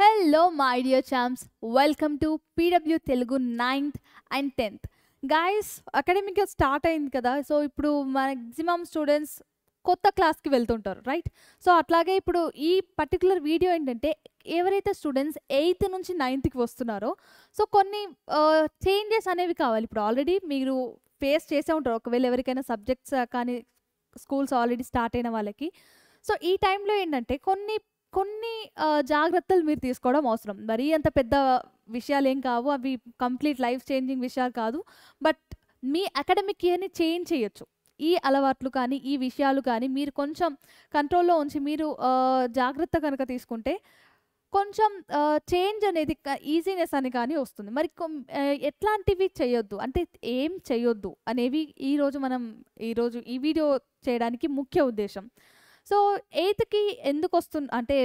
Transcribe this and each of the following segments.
hello my dear champs welcome to PW Telugu ninth and tenth guys academic start అయింది కదా so ఇప్పుడు maximum students కొత్త క్లాస్కి వెళ్తుంటారు రైట్ సో అట్లాగే ఇప్పుడు ఈ పర్టికులర్ వీడియో ఏంటంటే ఎవరైతే స్టూడెంట్స్ ఎయిత్ నుంచి నైన్త్కి వస్తున్నారో సో కొన్ని చేంజెస్ అనేవి కావాలి ఇప్పుడు ఆల్రెడీ మీరు ఫేస్ చేసే ఉంటారు ఒకవేళ ఎవరికైనా సబ్జెక్ట్స్ కానీ స్కూల్స్ ఆల్రెడీ స్టార్ట్ అయిన వాళ్ళకి సో ఈ టైంలో ఏంటంటే కొన్ని కొన్ని జాగ్రత్తలు మీరు తీసుకోవడం అవసరం మరీ అంత పెద్ద విషయాలు ఏం కావు అవి కంప్లీట్ లైఫ్ చేంజింగ్ విషయాలు కాదు బట్ మీ అకాడమిక్ ఇయర్ని చేంజ్ చేయొచ్చు ఈ అలవాట్లు కానీ ఈ విషయాలు కానీ మీరు కొంచెం కంట్రోల్లో ఉంచి మీరు జాగ్రత్త కనుక తీసుకుంటే కొంచెం చేంజ్ అనేది ఈజీనెస్ అని కానీ వస్తుంది మరి ఎట్లాంటివి చేయొద్దు అంటే ఏం చేయొద్దు అనేవి ఈరోజు మనం ఈరోజు ఈ వీడియో చేయడానికి ముఖ్య ఉద్దేశం సో ఎయిత్కి ఎందుకు వస్తుంది అంటే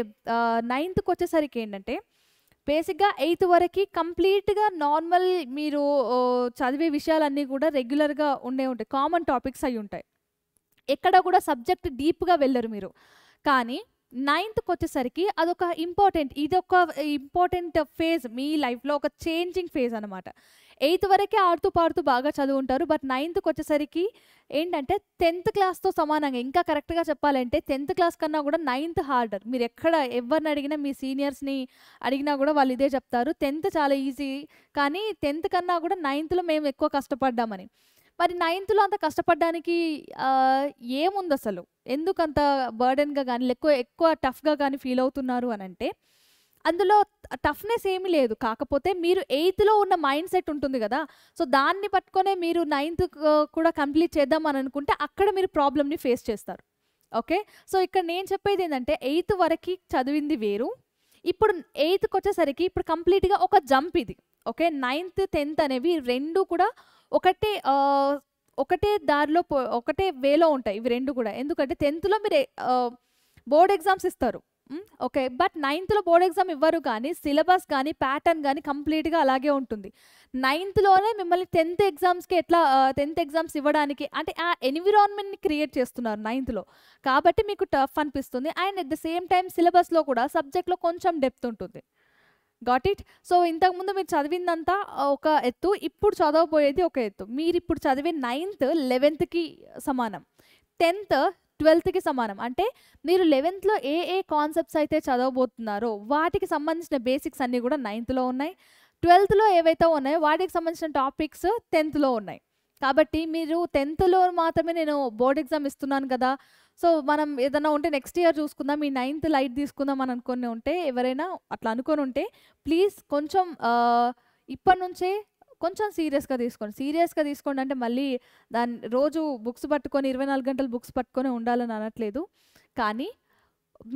నైన్త్కి వచ్చేసరికి ఏంటంటే బేసిక్గా ఎయిత్ వరకు కంప్లీట్గా నార్మల్ మీరు చదివే విషయాలన్నీ కూడా రెగ్యులర్గా ఉండే ఉంటాయి కామన్ టాపిక్స్ అయి ఉంటాయి ఎక్కడ కూడా సబ్జెక్ట్ డీప్గా వెళ్ళరు మీరు కానీ నైన్త్కి వచ్చేసరికి అదొక ఇంపార్టెంట్ ఇది ఒక ఇంపార్టెంట్ ఫేజ్ మీ లైఫ్లో ఒక చేంజింగ్ ఫేజ్ అనమాట ఎయిత్ వరకే ఆడుతూ పాడుతూ బాగా చదువుంటారు బట్ నైన్త్కి వచ్చేసరికి ఏంటంటే టెన్త్ క్లాస్తో సమానంగా ఇంకా కరెక్ట్గా చెప్పాలంటే టెన్త్ క్లాస్ కన్నా కూడా నైన్త్ హార్డర్ మీరు ఎక్కడ ఎవరిని అడిగినా మీ సీనియర్స్ని అడిగినా కూడా వాళ్ళు ఇదే చెప్తారు టెన్త్ చాలా ఈజీ కానీ టెన్త్ కన్నా కూడా నైన్త్లో మేము ఎక్కువ కష్టపడ్డామని మరి నైన్త్లో అంత కష్టపడడానికి ఏముంది అసలు ఎందుకంత బర్డెన్గా కానీ ఎక్కువ ఎక్కువ టఫ్గా కానీ ఫీల్ అవుతున్నారు అని అంటే అందులో టఫ్నెస్ ఏమీ లేదు కాకపోతే మీరు ఎయిత్లో ఉన్న మైండ్ సెట్ ఉంటుంది కదా సో దాన్ని పట్టుకొనే మీరు నైన్త్ కూడా కంప్లీట్ చేద్దాం అని అనుకుంటే అక్కడ మీరు ప్రాబ్లమ్ని ఫేస్ చేస్తారు ఓకే సో ఇక్కడ నేను చెప్పేది ఏంటంటే ఎయిత్ వరకు చదివింది వేరు ఇప్పుడు ఎయిత్కి వచ్చేసరికి ఇప్పుడు కంప్లీట్గా ఒక జంప్ ఇది ఓకే నైన్త్ టెన్త్ అనేవి రెండు కూడా ఒకటే ఒకటే దారిలో ఒకటే వేలో ఉంటాయి ఇవి రెండు కూడా ఎందుకంటే టెన్త్లో మీరు బోర్డ్ ఎగ్జామ్స్ ఇస్తారు ఓకే బట్ నైన్త్లో బోర్డ్ ఎగ్జామ్ ఇవ్వరు కానీ సిలబస్ కానీ ప్యాటర్న్ కానీ కంప్లీట్గా అలాగే ఉంటుంది నైన్త్లోనే మిమ్మల్ని టెన్త్ ఎగ్జామ్స్కి ఎట్లా టెన్త్ ఎగ్జామ్స్ ఇవ్వడానికి అంటే ఆ ఎన్విరాన్మెంట్ని క్రియేట్ చేస్తున్నారు నైన్త్లో కాబట్టి మీకు టఫ్ అనిపిస్తుంది and at the same time సిలబస్లో కూడా సబ్జెక్ట్లో కొంచెం డెప్త్ ఉంటుంది గాట్ ఇట్ సో ఇంతకుముందు మీరు చదివిందంతా ఒక ఎత్తు ఇప్పుడు చదవబోయేది ఒక ఎత్తు మీరు ఇప్పుడు చదివే నైన్త్ లెవెన్త్కి సమానం టెన్త్ ట్వెల్త్కి సమానం అంటే మీరు లెవెన్త్లో ఏ ఏ కాన్సెప్ట్స్ అయితే చదవబోతున్నారో వాటికి సంబంధించిన బేసిక్స్ అన్నీ కూడా నైన్త్లో ఉన్నాయి ట్వెల్త్లో ఏవైతే ఉన్నాయో వాటికి సంబంధించిన టాపిక్స్ టెన్త్లో ఉన్నాయి కాబట్టి మీరు టెన్త్లో మాత్రమే నేను బోర్డ్ ఎగ్జామ్ ఇస్తున్నాను కదా సో మనం ఏదైనా ఉంటే నెక్స్ట్ ఇయర్ చూసుకుందాం మీ నైన్త్ లైట్ తీసుకుందాం అని అనుకుని ఉంటే ఎవరైనా అట్లా అనుకొని ఉంటే ప్లీజ్ కొంచెం ఇప్పటి నుంచే కొంచెం సీరియస్గా తీసుకోండి సీరియస్గా తీసుకోండి అంటే మళ్ళీ దాని రోజు బుక్స్ పట్టుకొని ఇరవై నాలుగు గంటలు బుక్స్ పట్టుకొని ఉండాలని అనట్లేదు కానీ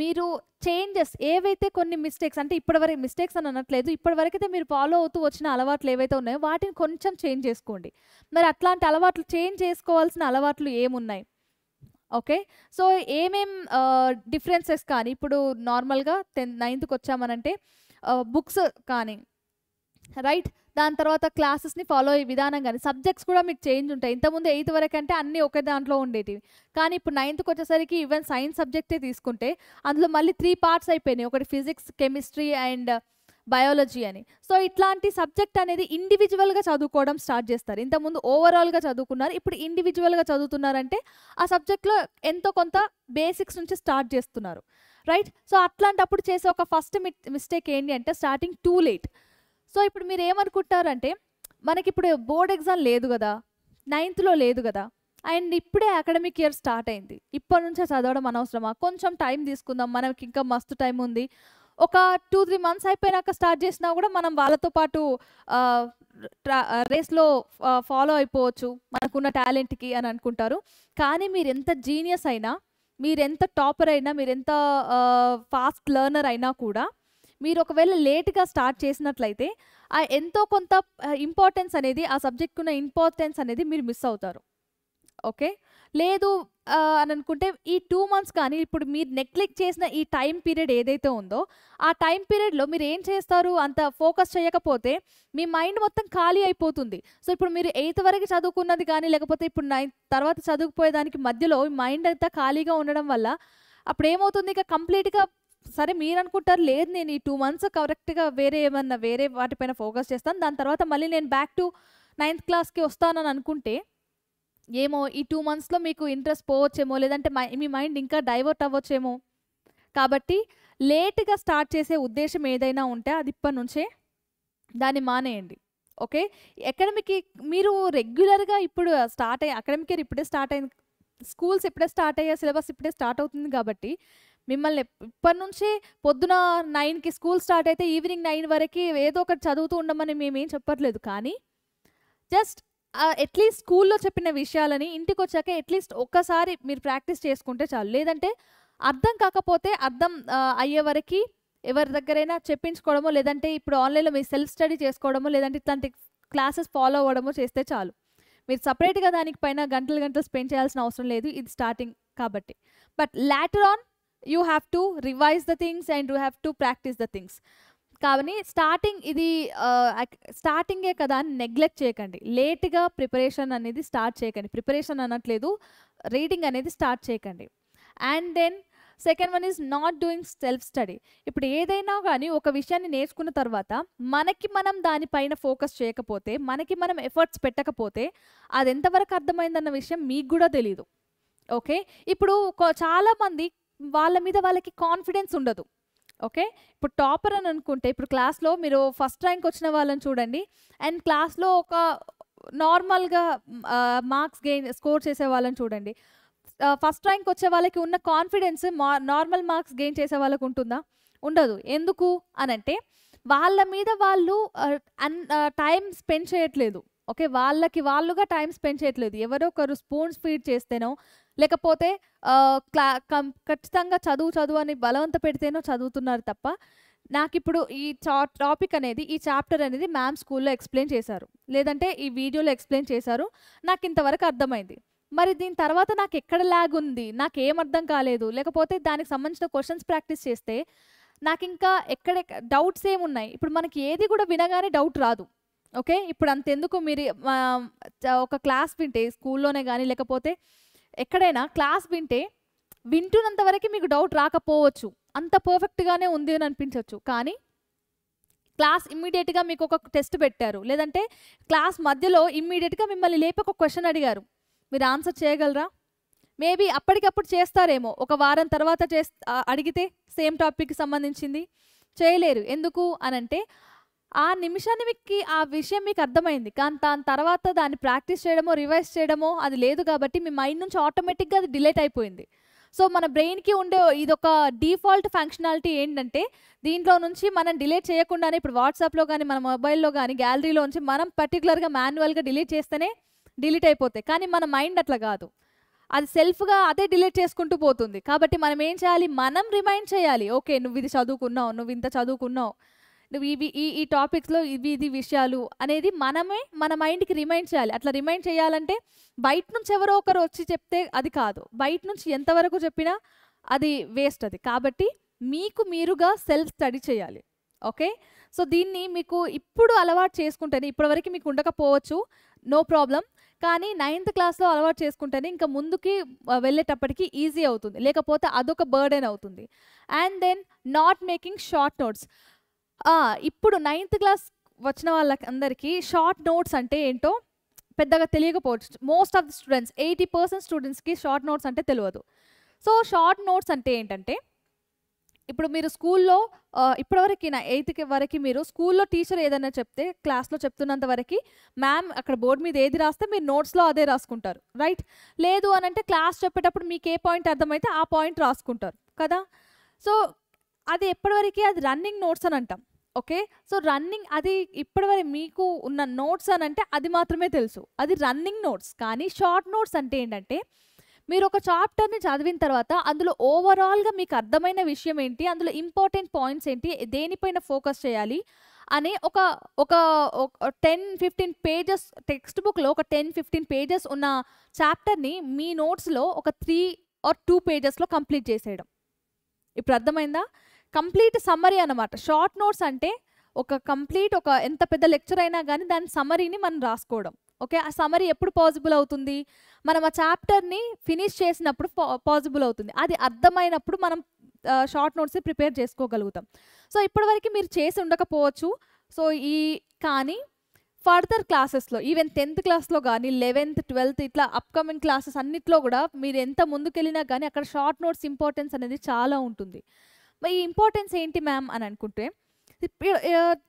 మీరు చేంజెస్ ఏవైతే కొన్ని మిస్టేక్స్ అంటే ఇప్పటివరకు మిస్టేక్స్ అని అనట్లేదు ఇప్పటివరకైతే మీరు ఫాలో అవుతూ వచ్చిన అలవాట్లు ఏవైతే ఉన్నాయో వాటిని కొంచెం చేంజ్ చేసుకోండి మరి అట్లాంటి అలవాట్లు చేంజ్ చేసుకోవాల్సిన అలవాట్లు ఏమున్నాయి ఓకే సో ఏమేం డిఫరెన్సెస్ కానీ ఇప్పుడు నార్మల్గా టెన్ నైన్త్కి వచ్చామనంటే బుక్స్ కానీ రైట్ దాని తర్వాత క్లాసెస్ని ఫాలో అయ్యే విధానం కానీ సబ్జెక్ట్స్ కూడా మీకు చేంజ్ ఉంటాయి ఇంతకుముందు ఎయిత్ వరకు అంటే అన్నీ ఒకే దాంట్లో ఉండేటివి కానీ ఇప్పుడు నైన్త్కి వచ్చేసరికి ఈవెన్ సైన్స్ సబ్జెక్టే తీసుకుంటే అందులో మళ్ళీ త్రీ పార్ట్స్ అయిపోయినాయి ఒకటి ఫిజిక్స్ కెమిస్ట్రీ అండ్ బయాలజీ అని సో ఇట్లాంటి సబ్జెక్ట్ అనేది ఇండివిజువల్గా చదువుకోవడం స్టార్ట్ చేస్తారు ఇంతకుముందు ఓవరాల్గా చదువుకున్నారు ఇప్పుడు ఇండివిజువల్గా చదువుతున్నారంటే ఆ సబ్జెక్ట్లో ఎంతో కొంత బేసిక్స్ నుంచి స్టార్ట్ చేస్తున్నారు రైట్ సో అట్లాంటప్పుడు చేసే ఒక ఫస్ట్ మిస్టేక్ ఏంటి అంటే స్టార్టింగ్ టూ లేట్ సో ఇప్పుడు మీరు ఏమనుకుంటారంటే మనకి ఇప్పుడు బోర్డ్ ఎగ్జామ్ లేదు కదా నైన్త్లో లేదు కదా అండ్ ఇప్పుడే అకాడమిక్ ఇయర్ స్టార్ట్ అయింది ఇప్పటి నుంచే చదవడం అనవసరమా కొంచెం టైం తీసుకుందాం మనకి ఇంకా మస్తు టైం ఉంది ఒక టూ త్రీ మంత్స్ అయిపోయినాక స్టార్ట్ చేసినా కూడా మనం వాళ్ళతో పాటు రేస్లో ఫాలో అయిపోవచ్చు మనకున్న టాలెంట్కి అని అనుకుంటారు కానీ మీరు ఎంత జీనియస్ అయినా మీరు ఎంత టాపర్ అయినా మీరు ఎంత ఫాస్ట్ లర్నర్ అయినా కూడా మీరు ఒకవేళ లేట్గా స్టార్ట్ చేసినట్లయితే ఆ ఎంతో కొంత ఇంపార్టెన్స్ అనేది ఆ సబ్జెక్ట్కి ఉన్న ఇంపార్టెన్స్ అనేది మీరు మిస్ అవుతారు ఓకే లేదు అని అనుకుంటే ఈ టూ మంత్స్ కానీ ఇప్పుడు మీరు నెగ్లెక్ట్ చేసిన ఈ టైం పీరియడ్ ఏదైతే ఉందో ఆ టైం పీరియడ్లో మీరు ఏం చేస్తారు అంత ఫోకస్ చేయకపోతే మీ మైండ్ మొత్తం ఖాళీ అయిపోతుంది సో ఇప్పుడు మీరు ఎయిత్ వరకు చదువుకున్నది కానీ లేకపోతే ఇప్పుడు నైన్ తర్వాత చదువుకుపోయేదానికి మధ్యలో మైండ్ అంతా ఖాళీగా ఉండడం వల్ల అప్పుడు ఏమవుతుంది ఇక కంప్లీట్గా సరే మీరు అనుకుంటారు లేదు నేను ఈ టూ మంత్స్ కరెక్ట్గా వేరే ఏమన్నా వేరే వాటిపైన ఫోకస్ చేస్తాను దాని తర్వాత మళ్ళీ నేను బ్యాక్ టు నైన్త్ క్లాస్కి వస్తానని అనుకుంటే ఏమో ఈ టూ మంత్స్లో మీకు ఇంట్రెస్ట్ పోవచ్చేమో లేదంటే మై మీ మైండ్ ఇంకా డైవర్ట్ అవ్వచ్చేమో కాబట్టి లేట్గా స్టార్ట్ చేసే ఉద్దేశం ఏదైనా ఉంటే అది ఇప్పటి నుంచే దాన్ని మానేయండి ఓకే అకాడమిక్ మీరు రెగ్యులర్గా ఇప్పుడు స్టార్ట్ అయ్యి అకాడమిక్ ఇయర్ ఇప్పుడే స్టార్ట్ అయింది స్కూల్స్ ఇప్పుడే స్టార్ట్ అయ్యే సిలబస్ ఇప్పుడే స్టార్ట్ అవుతుంది కాబట్టి మిమ్మల్ని ఇప్పటి నుంచి పొద్దున నైన్కి స్కూల్ స్టార్ట్ అయితే ఈవినింగ్ నైన్ వరకు ఏదో ఒకటి చదువుతూ ఉండమని మేమేం చెప్పట్లేదు కానీ జస్ట్ అట్లీస్ట్ స్కూల్లో చెప్పిన విషయాలని ఇంటికి వచ్చాక అట్లీస్ట్ ఒక్కసారి మీరు ప్రాక్టీస్ చేసుకుంటే చాలు లేదంటే అర్థం కాకపోతే అర్థం అయ్యే వరకు ఎవరి దగ్గరైనా చెప్పించుకోవడమో లేదంటే ఇప్పుడు ఆన్లైన్లో మీరు సెల్ఫ్ స్టడీ చేసుకోవడమో లేదంటే ఇట్లాంటి క్లాసెస్ ఫాలో అవ్వడమో చేస్తే చాలు మీరు సపరేట్గా దానికి పైన గంటలు గంటలు స్పెండ్ చేయాల్సిన అవసరం లేదు ఇది స్టార్టింగ్ కాబట్టి but later on you have to revise the things and you have to practice the things కాబట్టి స్టార్టింగ్ ఇది స్టార్టింగే కదా అని నెగ్లెక్ట్ చేయకండి లేట్గా ప్రిపరేషన్ అనేది స్టార్ట్ చేయకండి ప్రిపరేషన్ అనట్లేదు రీడింగ్ అనేది స్టార్ట్ చేయకండి and then second one is not doing self study ఇప్పుడు ఏదైనా కానీ ఒక విషయాన్ని నేర్చుకున్న తర్వాత మనకి మనం దానిపైన ఫోకస్ చేయకపోతే మనకి మనం ఎఫర్ట్స్ పెట్టకపోతే అది ఎంతవరకు అర్థమైందన్న విషయం మీకు కూడా తెలియదు ఓకే ఇప్పుడు చాలామంది వాళ్ళ మీద వాళ్ళకి కాన్ఫిడెన్స్ ఉండదు ఓకే ఇప్పుడు టాపర్ అని అనుకుంటే ఇప్పుడు క్లాస్లో మీరు ఫస్ట్ ర్యాంక్ వచ్చిన వాళ్ళని చూడండి అండ్ క్లాస్లో ఒక నార్మల్గా మార్క్స్ గెయిన్ స్కోర్ చేసే వాళ్ళని చూడండి ఫస్ట్ ర్యాంక్ వచ్చే వాళ్ళకి ఉన్న కాన్ఫిడెన్స్ నార్మల్ మార్క్స్ గెయిన్ చేసే వాళ్ళకు ఉంటుందా ఉండదు ఎందుకు అని అంటే వాళ్ళ మీద వాళ్ళు అన్ టైం స్పెండ్ చేయట్లేదు ఓకే వాళ్ళకి వాళ్ళుగా టైం స్పెండ్ చేయట్లేదు ఎవరో ఒకరు స్పూన్స్ ఫీడ్ చేస్తేనో లేకపోతే క్లా ఖచ్చితంగా చదువు చదువు అని బలవంత పెడితేనో చదువుతున్నారు తప్ప నాకు ఇప్పుడు ఈ చా టాపిక్ అనేది ఈ చాప్టర్ అనేది మ్యామ్ స్కూల్లో ఎక్స్ప్లెయిన్ చేశారు లేదంటే ఈ వీడియోలో ఎక్స్ప్లెయిన్ చేశారు నాకు ఇంతవరకు అర్థమైంది మరి దీని తర్వాత నాకు ఎక్కడ ల్యాగ్ ఉంది నాకు ఏం అర్థం కాలేదు లేకపోతే దానికి సంబంధించిన క్వశ్చన్స్ ప్రాక్టీస్ చేస్తే నాకు ఇంకా ఎక్కడ డౌట్స్ ఏమున్నాయి ఇప్పుడు మనకి ఏది కూడా వినగానే డౌట్ రాదు ఓకే ఇప్పుడు అంతెందుకు మీరు ఒక క్లాస్ వింటే స్కూల్లోనే కానీ లేకపోతే ఎక్కడైనా క్లాస్ వింటే వింటున్నంత వరకు మీకు డౌట్ రాకపోవచ్చు అంత పర్ఫెక్ట్గానే ఉంది అని అనిపించవచ్చు కానీ క్లాస్ ఇమ్మీడియట్గా మీకు ఒక టెస్ట్ పెట్టారు లేదంటే క్లాస్ మధ్యలో ఇమ్మీడియట్గా మిమ్మల్ని లేపి ఒక క్వశ్చన్ అడిగారు మీరు ఆన్సర్ చేయగలరా మేబీ అప్పటికప్పుడు చేస్తారేమో ఒక వారం తర్వాత చేస్ అడిగితే సేమ్ టాపిక్కి సంబంధించింది చేయలేరు ఎందుకు అనంటే ఆ నిమిషానికి ఆ విషయం మీకు అర్థమైంది కానీ దాని తర్వాత దాన్ని ప్రాక్టీస్ చేయడమో రివైజ్ చేయడమో అది లేదు కాబట్టి మీ మైండ్ నుంచి ఆటోమేటిక్గా అది డిలేట్ అయిపోయింది సో మన బ్రెయిన్కి ఉండే ఇదొక డిఫాల్ట్ ఫంక్షనాలిటీ ఏంటంటే దీంట్లో నుంచి మనం డిలీట్ చేయకుండానే ఇప్పుడు వాట్సాప్లో కానీ మన మొబైల్లో కానీ గ్యాలరీలో నుంచి మనం పర్టికులర్గా మాన్యువల్గా డిలీట్ చేస్తేనే డిలీట్ అయిపోతాయి కానీ మన మైండ్ అట్లా కాదు అది సెల్ఫ్గా అదే డిలీట్ చేసుకుంటూ పోతుంది కాబట్టి మనం ఏం చేయాలి మనం రిమైండ్ చేయాలి ఓకే నువ్వు ఇది చదువుకున్నావు నువ్వు ఇంత చదువుకున్నావు నువ్వు ఇవి ఈ ఈ టాపిక్స్లో ఇవి ఇది విషయాలు అనేది మనమే మన మైండ్కి రిమైండ్ చేయాలి అట్లా రిమైండ్ చేయాలంటే బయట నుంచి ఎవరో ఒకరు వచ్చి చెప్తే అది కాదు బయట నుంచి ఎంతవరకు చెప్పినా అది వేస్ట్ అది కాబట్టి మీకు మీరుగా సెల్ఫ్ స్టడీ చేయాలి ఓకే సో దీన్ని మీకు ఇప్పుడు అలవాటు చేసుకుంటేనే ఇప్పటివరకు మీకు ఉండకపోవచ్చు నో ప్రాబ్లం కానీ నైన్త్ క్లాస్లో అలవాటు చేసుకుంటేనే ఇంకా ముందుకి వెళ్ళేటప్పటికి ఈజీ అవుతుంది లేకపోతే అదొక బర్డెన్ అవుతుంది and then not making short notes ఇప్పుడు నైన్త్ క్లాస్ వచ్చిన వాళ్ళకి అందరికీ షార్ట్ నోట్స్ అంటే ఏంటో పెద్దగా తెలియకపోవచ్చు most of the students eighty percent స్టూడెంట్స్కి షార్ట్ నోట్స్ అంటే తెలియదు సో షార్ట్ నోట్స్ అంటే ఏంటంటే ఇప్పుడు మీరు స్కూల్లో ఇప్పటివరకు నా ఎయిత్ వరకు మీరు స్కూల్లో టీచర్ ఏదైనా చెప్తే క్లాస్లో చెప్తున్నంత వరకు మ్యామ్ అక్కడ బోర్డు మీద ఏది రాస్తే మీరు నోట్స్లో అదే రాసుకుంటారు రైట్ లేదు అని అంటే క్లాస్ చెప్పేటప్పుడు మీకు ఏ పాయింట్ అర్థమైతే ఆ పాయింట్ రాసుకుంటారు కదా సో అది ఎప్పటివరకు అది రన్నింగ్ నోట్స్ అని అంటాం ఓకే సో రన్నింగ్ అది ఇప్పటివరకు మీకు ఉన్న నోట్స్ అని అంటే అది మాత్రమే తెలుసు అది రన్నింగ్ నోట్స్ కానీ షార్ట్ నోట్స్ అంటే ఏంటంటే మీరు ఒక చాప్టర్ని చదివిన తర్వాత అందులో ఓవరాల్గా మీకు అర్థమైన విషయం ఏంటి అందులో ఇంపార్టెంట్ పాయింట్స్ ఏంటి దేనిపైన ఫోకస్ చేయాలి అనే ఒక ఒక టెన్ ఫిఫ్టీన్ పేజెస్ టెక్స్ట్ బుక్లో ఒక టెన్ ఫిఫ్టీన్ పేజెస్ ఉన్న చాప్టర్ని మీ నోట్స్లో ఒక త్రీ ఆర్ టూ పేజెస్లో కంప్లీట్ చేసేయడం ఇప్పుడు అర్థమైందా కంప్లీట్ సమ్మరీ అనమాట షార్ట్ నోట్స్ అంటే ఒక కంప్లీట్ ఒక ఎంత పెద్ద లెక్చర్ అయినా కానీ దాని సమ్మరీని మనం రాసుకోవడం ఓకే ఆ సమరీ ఎప్పుడు పాజిబుల్ అవుతుంది మనం ఆ చాప్టర్ని ఫినిష్ చేసినప్పుడు పాసిబుల్ అవుతుంది అది అర్థమైనప్పుడు మనం షార్ట్ నోట్స్ ప్రిపేర్ చేసుకోగలుగుతాం సో ఇప్పటివరకు మీరు చేసి ఉండకపోవచ్చు సో ఈ కానీ ఫర్దర్ క్లాసెస్లో ఈవెన్ టెన్త్ క్లాస్లో కానీ లెవెన్త్ ట్వెల్త్ ఇట్లా అప్కమింగ్ క్లాసెస్ అన్నిట్లో కూడా మీరు ఎంత ముందుకెళ్ళినా కానీ అక్కడ షార్ట్ నోట్స్ ఇంపార్టెన్స్ అనేది చాలా ఉంటుంది ఈ ఇంపార్టెన్స్ ఏంటి మ్యామ్ అని అనుకుంటే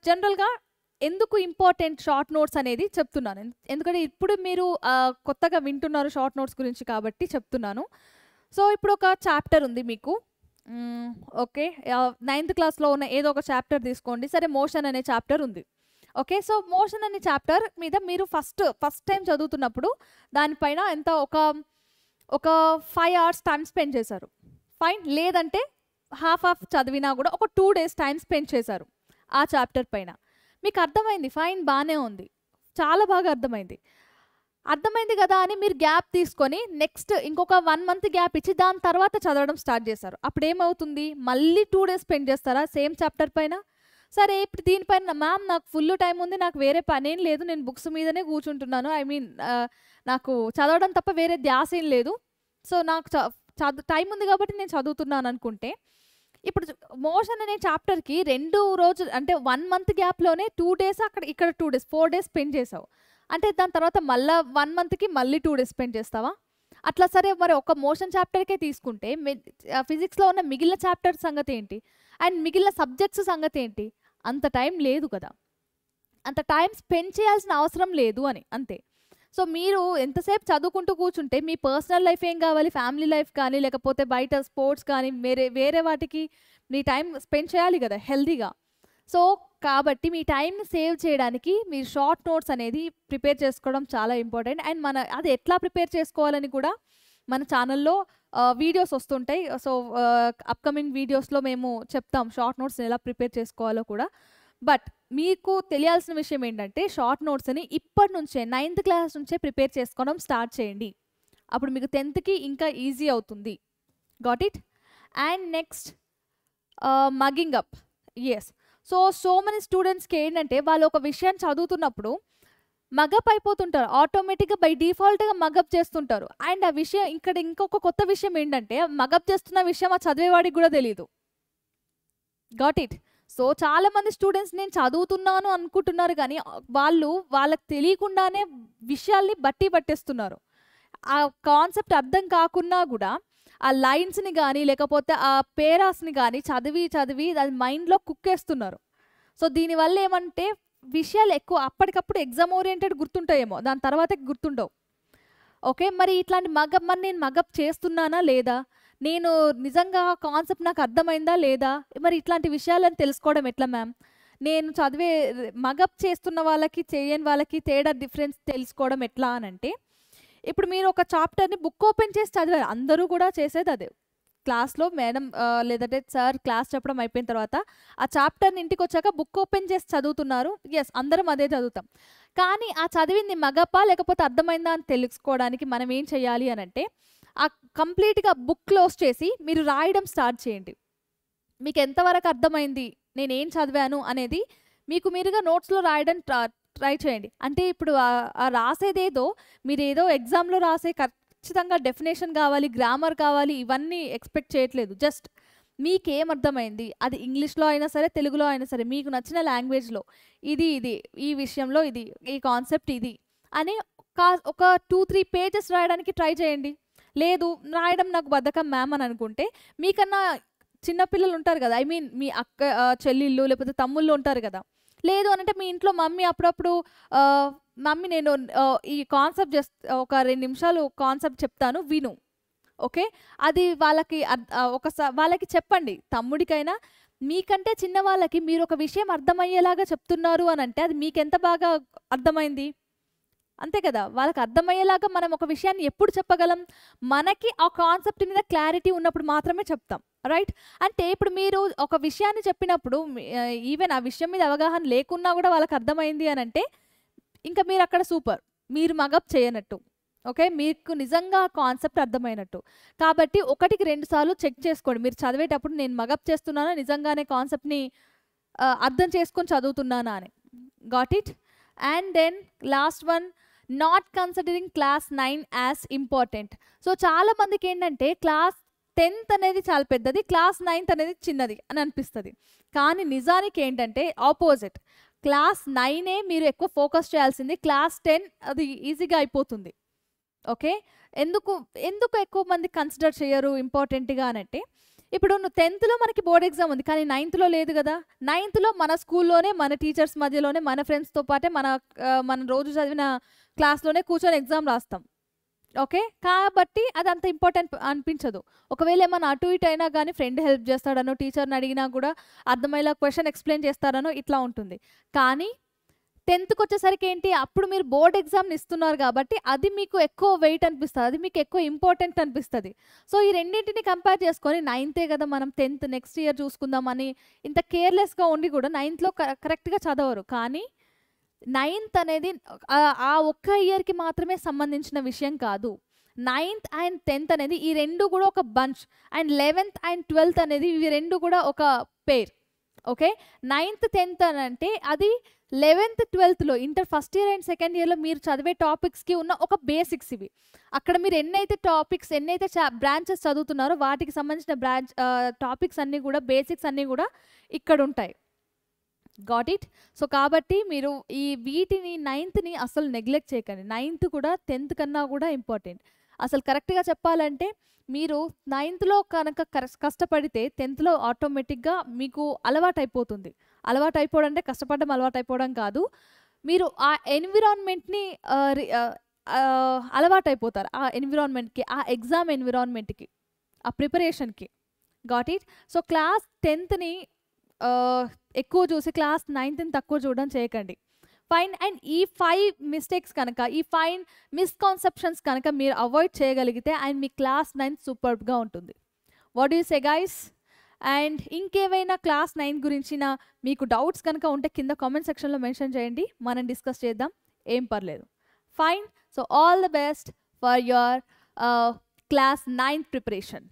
జనరల్గా ఎందుకు ఇంపార్టెంట్ షార్ట్ నోట్స్ అనేది చెప్తున్నాను ఎందుకంటే ఇప్పుడు మీరు కొత్తగా వింటున్నారు షార్ట్ నోట్స్ గురించి కాబట్టి చెప్తున్నాను సో ఇప్పుడు ఒక చాప్టర్ ఉంది మీకు ఓకే నైన్త్ క్లాస్లో ఉన్న ఏదో ఒక చాప్టర్ తీసుకోండి సరే మోషన్ అనే చాప్టర్ ఉంది ఓకే సో మోషన్ అనే చాప్టర్ మీద మీరు ఫస్ట్ ఫస్ట్ టైం చదువుతున్నప్పుడు దానిపైన ఎంత ఒక ఒక ఫైవ్ అవర్స్ టైం స్పెండ్ చేశారు ఫైన్ లేదంటే హాఫ్ హాఫ్ చదివినా కూడా ఒక టూ డేస్ టైం స్పెండ్ చేశారు ఆ చాప్టర్ పైన మీకు అర్థమైంది ఫైన్ బాగానే ఉంది చాలా బాగా అర్థమైంది అర్థమైంది కదా అని మీరు గ్యాప్ తీసుకొని నెక్స్ట్ ఇంకొక వన్ మంత్ గ్యాప్ ఇచ్చి దాని తర్వాత చదవడం స్టార్ట్ చేశారు అప్పుడు ఏమవుతుంది మళ్ళీ టూ డేస్ స్పెండ్ చేస్తారా సేమ్ చాప్టర్ పైన సరే ఇప్పుడు దీనిపైన మ్యామ్ నాకు ఫుల్ టైం ఉంది నాకు వేరే పనేం లేదు నేను బుక్స్ మీదనే కూర్చుంటున్నాను ఐ మీన్ నాకు చదవడం తప్ప వేరే ధ్యాస ఏం లేదు సో నాకు చదువు టైం ఉంది కాబట్టి నేను చదువుతున్నాను అనుకుంటే ఇప్పుడు మోషన్ అనే చాప్టర్కి రెండు రోజులు అంటే వన్ మంత్ గ్యాప్లోనే టూ డేస్ అక్కడ ఇక్కడ two days four days spend చేసావు అంటే దాని తర్వాత మళ్ళీ వన్ మంత్కి మళ్ళీ టూ డేస్ స్పెండ్ చేస్తావా అట్లా సరే మరి ఒక మోషన్ చాప్టర్కే తీసుకుంటే ఫిజిక్స్లో ఉన్న మిగిలిన చాప్టర్ సంగతి ఏంటి అండ్ మిగిలిన సబ్జెక్ట్స్ సంగతి ఏంటి అంత టైం లేదు కదా అంత టైం స్పెండ్ చేయాల్సిన అవసరం లేదు అని అంతే సో మీరు ఎంతసేపు చదువుకుంటూ కూర్చుంటే మీ పర్సనల్ లైఫ్ ఏం కావాలి ఫ్యామిలీ లైఫ్ కానీ లేకపోతే బయట స్పోర్ట్స్ కానీ వేరే వేరే వాటికి మీ టైం స్పెండ్ చేయాలి కదా హెల్దీగా సో కాబట్టి మీ టైంని సేవ్ చేయడానికి మీరు షార్ట్ నోట్స్ అనేది ప్రిపేర్ చేసుకోవడం చాలా ఇంపార్టెంట్ అండ్ మన అది ఎట్లా ప్రిపేర్ చేసుకోవాలని కూడా మన ఛానల్లో వీడియోస్ వస్తుంటాయి సో అప్కమింగ్ వీడియోస్లో మేము చెప్తాం షార్ట్ నోట్స్ ఎలా ప్రిపేర్ చేసుకోవాలో కూడా బట్ మీకు తెలియాల్సిన విషయం ఏంటంటే షార్ట్ నోట్స్ని ఇప్పటి నుంచే నైన్త్ క్లాస్ నుంచే ప్రిపేర్ చేసుకోవడం స్టార్ట్ చేయండి అప్పుడు మీకు టెన్త్కి ఇంకా ఈజీ అవుతుంది got it and next mugging up yes so so many స్టూడెంట్స్కి ఏంటంటే వాళ్ళు ఒక విషయాన్ని చదువుతున్నప్పుడు మగప్ అయిపోతుంటారు ఆటోమేటిక్గా బై డిఫాల్ట్గా మగప్ చేస్తుంటారు అండ్ ఆ విషయం ఇక్కడ ఇంకొక కొత్త విషయం ఏంటంటే మగప్ చేస్తున్న విషయం ఆ చదివేవాడికి కూడా తెలియదు గాట్ ఇట్ సో చాలామంది స్టూడెంట్స్ నేను చదువుతున్నాను అనుకుంటున్నారు కానీ వాళ్ళు వాళ్ళకి తెలియకుండానే విషయాల్ని బట్టి పట్టేస్తున్నారు ఆ కాన్సెప్ట్ అర్థం కాకున్నా కూడా ఆ లైన్స్ని కానీ లేకపోతే ఆ పేరాస్ని కానీ చదివి చదివి అది మైండ్లో కుక్కేస్తున్నారు సో దీనివల్ల ఏమంటే విషయాలు ఎక్కువ అప్పటికప్పుడు ఎగ్జామ్ ఓరియంటెడ్ గుర్తుంటాయేమో దాని తర్వాత గుర్తుండవు ఓకే మరి ఇట్లాంటి మగప్ మరి నేను మగప్ చేస్తున్నానా లేదా నేను నిజంగా కాన్సెప్ట్ నాకు అర్థమైందా లేదా మరి ఇట్లాంటి విషయాలను తెలుసుకోవడం ఎట్లా మ్యామ్ నేను చదివే మగప్ చేస్తున్న వాళ్ళకి చేయని వాళ్ళకి తేడా డిఫరెన్స్ తెలుసుకోవడం ఎట్లా అని అంటే ఇప్పుడు మీరు ఒక చాప్టర్ని బుక్ ఓపెన్ చేసి చదివారు అందరూ కూడా చేసేది అదే క్లాస్లో మేడం లేదంటే సార్ క్లాస్ చెప్పడం అయిపోయిన తర్వాత ఆ చాప్టర్ని ఇంటికి వచ్చాక బుక్ ఓపెన్ చేసి చదువుతున్నారు ఎస్ అందరం అదే చదువుతాం కానీ ఆ చదివింది మగపా లేకపోతే అర్థమైందా అని తెలుసుకోవడానికి మనం ఏం చేయాలి అని అంటే ఆ కంప్లీట్గా బుక్ క్లోజ్ చేసి మీరు రాయడం స్టార్ట్ చేయండి మీకు ఎంతవరకు అర్థమైంది నేనేం చదివాను అనేది మీకు మీరుగా నోట్స్లో రాయడం ట్రై చేయండి అంటే ఇప్పుడు రాసేదేదో మీరు ఏదో ఎగ్జామ్లో రాసే ఖచ్చితంగా డెఫినేషన్ కావాలి గ్రామర్ కావాలి ఇవన్నీ ఎక్స్పెక్ట్ చేయట్లేదు జస్ట్ మీకేం అర్థమైంది అది ఇంగ్లీష్లో అయినా సరే తెలుగులో అయినా సరే మీకు నచ్చిన లాంగ్వేజ్లో ఇది ఇది ఈ విషయంలో ఇది ఈ కాన్సెప్ట్ ఇది అని ఒక టూ త్రీ పేజెస్ రాయడానికి ట్రై చేయండి లేదు రాయడం నాకు బద్ధకం మ్యామ్ అని అనుకుంటే మీకన్నా చిన్నపిల్లలు ఉంటారు కదా ఐ మీన్ మీ అక్క చెల్లిళ్ళు లేకపోతే తమ్ముళ్ళు ఉంటారు కదా లేదు అనంటే మీ ఇంట్లో మమ్మీ అప్పుడప్పుడు మమ్మీ నేను ఈ కాన్సెప్ట్ జస్ట్ ఒక రెండు నిమిషాలు కాన్సెప్ట్ చెప్తాను విను ఓకే అది వాళ్ళకి ఒకసారి వాళ్ళకి చెప్పండి తమ్ముడికైనా మీకంటే చిన్న వాళ్ళకి మీరు ఒక విషయం అర్థమయ్యేలాగా చెప్తున్నారు అని అంటే అది మీకెంత బాగా అర్థమైంది అంతే కదా వాళ్ళకి అర్థమయ్యేలాగా మనం ఒక విషయాన్ని ఎప్పుడు చెప్పగలం మనకి ఆ కాన్సెప్ట్ మీద క్లారిటీ ఉన్నప్పుడు మాత్రమే చెప్తాం రైట్ అంటే ఇప్పుడు మీరు ఒక విషయాన్ని చెప్పినప్పుడు ఈవెన్ ఆ విషయం మీద అవగాహన లేకున్నా కూడా వాళ్ళకి అర్థమైంది అని అంటే ఇంకా మీరు అక్కడ సూపర్ మీరు మగప్ చేయనట్టు ఓకే మీకు నిజంగా కాన్సెప్ట్ అర్థమైనట్టు కాబట్టి ఒకటికి రెండు సార్లు చెక్ చేసుకోండి మీరు చదివేటప్పుడు నేను మగప్ చేస్తున్నానా నిజంగానే కాన్సెప్ట్ని అర్థం చేసుకొని చదువుతున్నానా అని got it and then last one not considering class nine as important so చాలా మందికి ఏంటంటే క్లాస్ టెన్త్ అనేది చాలా పెద్దది క్లాస్ నైన్త్ అనేది చిన్నది అని అనిపిస్తుంది కానీ నిజానికి ఏంటంటే ఆపోజిట్ క్లాస్ నైనే మీరు ఎక్కువ ఫోకస్ చేయాల్సింది క్లాస్ టెన్ అది ఈజీగా అయిపోతుంది ఓకే ఎందుకు ఎందుకు ఎక్కువ మంది కన్సిడర్ చేయరు ఇంపార్టెంట్గా అనంటే ఇప్పుడు నువ్వు టెన్త్లో మనకి బోర్డ్ ఎగ్జామ్ ఉంది కానీ నైన్త్లో లేదు కదా నైన్త్లో మన స్కూల్లోనే మన టీచర్స్ మధ్యలోనే మన ఫ్రెండ్స్తో పాటే మన మన రోజు చదివిన క్లాస్లోనే కూర్చొని ఎగ్జామ్ రాస్తాం ఓకే కాబట్టి అది అంత ఇంపార్టెంట్ అనిపించదు ఒకవేళ ఏమైనా అటు ఇటు అయినా కానీ ఫ్రెండ్ హెల్ప్ చేస్తాడనో టీచర్ని అడిగినా కూడా అర్థమయ్యేలా క్వశ్చన్ ఎక్స్ప్లెయిన్ చేస్తారనో ఇట్లా ఉంటుంది కానీ టెన్త్కి వచ్చేసరికి ఏంటి అప్పుడు మీరు బోర్డ్ ఎగ్జామ్ని ఇస్తున్నారు కాబట్టి అది మీకు ఎక్కువ వెయిట్ అనిపిస్తుంది అది మీకు ఎక్కువ ఇంపార్టెంట్ అనిపిస్తుంది సో ఈ రెండింటిని కంపేర్ చేసుకొని నైన్తే కదా మనం టెన్త్ నెక్స్ట్ ఇయర్ చూసుకుందామని ఇంత కేర్లెస్గా ఉండి కూడా నైన్త్లో కరెక్ట్గా చదవరు కానీ నైన్త్ అనేది ఆ ఒక్క ఇయర్కి మాత్రమే సంబంధించిన విషయం కాదు నైన్త్ అండ్ టెన్త్ అనేది ఈ రెండు కూడా ఒక bunch and eleventh and twelfth అనేది ఇవి రెండు కూడా ఒక పేర్ ఓకే నైన్త్ టెన్త్ అని అంటే అది లెవెన్త్ ట్వెల్త్లో inter first year and second ఇయర్లో మీరు చదివే టాపిక్స్కి ఉన్న ఒక బేసిక్స్ ఇవి అక్కడ మీరు ఎన్నైతే టాపిక్స్ ఎన్నైతే బ్రాంచెస్ చదువుతున్నారో వాటికి సంబంధించిన బ్రాంచ్ టాపిక్స్ అన్నీ కూడా బేసిక్స్ అన్నీ కూడా ఇక్కడ ఉంటాయి గాట్ ఇట్ సో కాబట్టి మీరు ఈ వీటిని నైన్త్ని అసలు నెగ్లెక్ట్ చేయకండి నైన్త్ కూడా టెన్త్ కన్నా కూడా ఇంపార్టెంట్ అసలు కరెక్ట్గా చెప్పాలంటే మీరు నైన్త్లో కనుక కష్టపడితే టెన్త్లో ఆటోమేటిక్గా మీకు అలవాటు అయిపోతుంది అలవాటు అయిపోవడం అంటే కష్టపడడం అలవాటు అయిపోవడం కాదు మీరు ఆ ఎన్విరాన్మెంట్ని అలవాటు అయిపోతారు ఆ ఎన్విరాన్మెంట్కి ఆ ఎగ్జామ్ ఎన్విరాన్మెంట్కి ఆ ప్రిపరేషన్కి గాట్ ఇట్ సో క్లాస్ టెన్త్ని Uh, ఎక్కువ చూసి క్లాస్ నైన్త్ని తక్కువ చూడడం చేయకండి ఫైన్ అండ్ ఈ ఫైవ్ మిస్టేక్స్ కనుక ఈ ఫైన్ మిస్కాన్సెప్షన్స్ కనుక మీరు అవాయిడ్ చేయగలిగితే అండ్ మీ క్లాస్ నైన్త్ సూపర్గా ఉంటుంది what use a guys and ఇంకేవైనా క్లాస్ నైన్ గురించిన మీకు డౌట్స్ కనుక ఉంటే కింద కామెంట్ సెక్షన్లో మెన్షన్ చేయండి మనం డిస్కస్ చేద్దాం ఏం పర్లేదు fine so all the best for your class ninth preparation